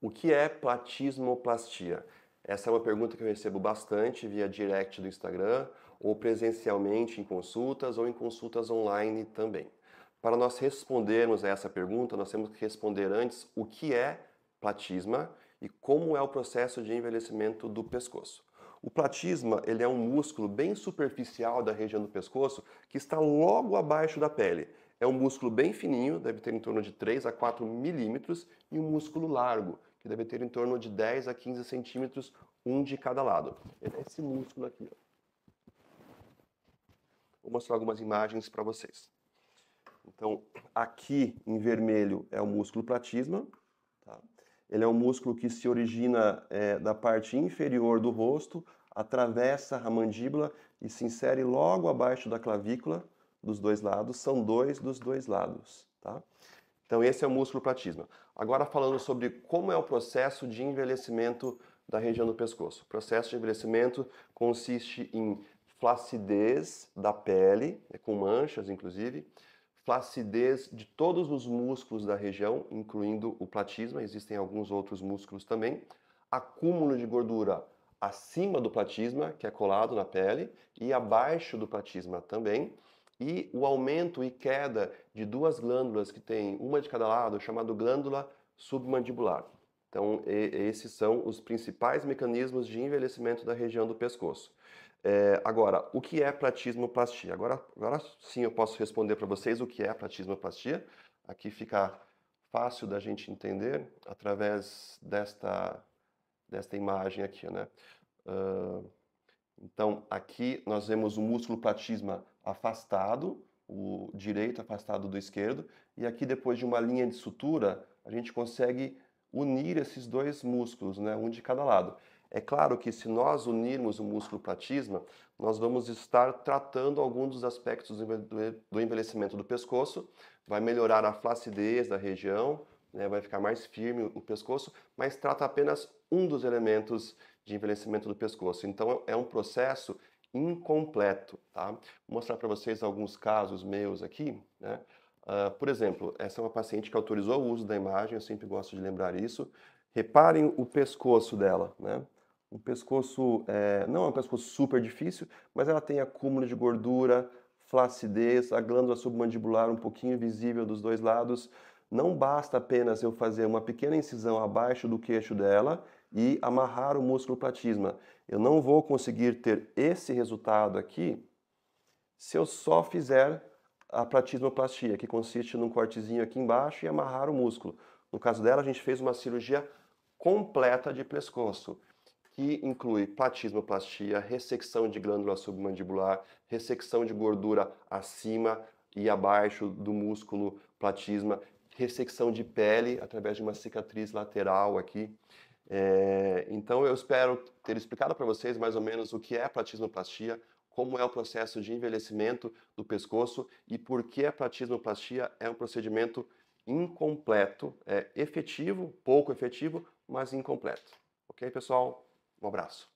O que é platismoplastia? Essa é uma pergunta que eu recebo bastante via direct do Instagram, ou presencialmente em consultas, ou em consultas online também. Para nós respondermos a essa pergunta, nós temos que responder antes o que é platisma e como é o processo de envelhecimento do pescoço. O platisma ele é um músculo bem superficial da região do pescoço que está logo abaixo da pele. É um músculo bem fininho, deve ter em torno de 3 a 4 milímetros, e um músculo largo, que deve ter em torno de 10 a 15 centímetros, um de cada lado. É esse músculo aqui. Ó. Vou mostrar algumas imagens para vocês. Então, aqui em vermelho é o músculo platisma. Tá? Ele é um músculo que se origina é, da parte inferior do rosto, atravessa a mandíbula e se insere logo abaixo da clavícula dos dois lados, são dois dos dois lados, tá? Então esse é o músculo platisma. Agora falando sobre como é o processo de envelhecimento da região do pescoço. O processo de envelhecimento consiste em flacidez da pele, né, com manchas inclusive, flacidez de todos os músculos da região, incluindo o platisma, existem alguns outros músculos também, acúmulo de gordura acima do platisma, que é colado na pele, e abaixo do platisma também, e o aumento e queda de duas glândulas que tem uma de cada lado, chamado glândula submandibular. Então, esses são os principais mecanismos de envelhecimento da região do pescoço. É, agora, o que é platismoplastia? Agora, agora sim eu posso responder para vocês o que é platismoplastia. Aqui fica fácil da gente entender através desta, desta imagem aqui, né? Uh... Então, aqui nós vemos o músculo platisma afastado, o direito afastado do esquerdo, e aqui depois de uma linha de sutura, a gente consegue unir esses dois músculos, né, um de cada lado. É claro que se nós unirmos o músculo platisma, nós vamos estar tratando alguns dos aspectos do envelhecimento do pescoço, vai melhorar a flacidez da região, né, vai ficar mais firme o pescoço, mas trata apenas um dos elementos de envelhecimento do pescoço. Então é um processo incompleto, tá? Vou mostrar para vocês alguns casos meus aqui, né? Uh, por exemplo, essa é uma paciente que autorizou o uso da imagem, eu sempre gosto de lembrar isso. Reparem o pescoço dela, né? Um pescoço, é, não é um pescoço super difícil, mas ela tem acúmulo de gordura, flacidez, a glândula submandibular um pouquinho visível dos dois lados, não basta apenas eu fazer uma pequena incisão abaixo do queixo dela e amarrar o músculo platisma. Eu não vou conseguir ter esse resultado aqui se eu só fizer a platismoplastia, que consiste num cortezinho aqui embaixo e amarrar o músculo. No caso dela, a gente fez uma cirurgia completa de pescoço, que inclui platismoplastia, ressecção de glândula submandibular, ressecção de gordura acima e abaixo do músculo platisma, ressecção de pele através de uma cicatriz lateral aqui. É, então eu espero ter explicado para vocês mais ou menos o que é platismoplastia, como é o processo de envelhecimento do pescoço e por que a platismoplastia é um procedimento incompleto, é efetivo, pouco efetivo, mas incompleto. Ok, pessoal? Um abraço.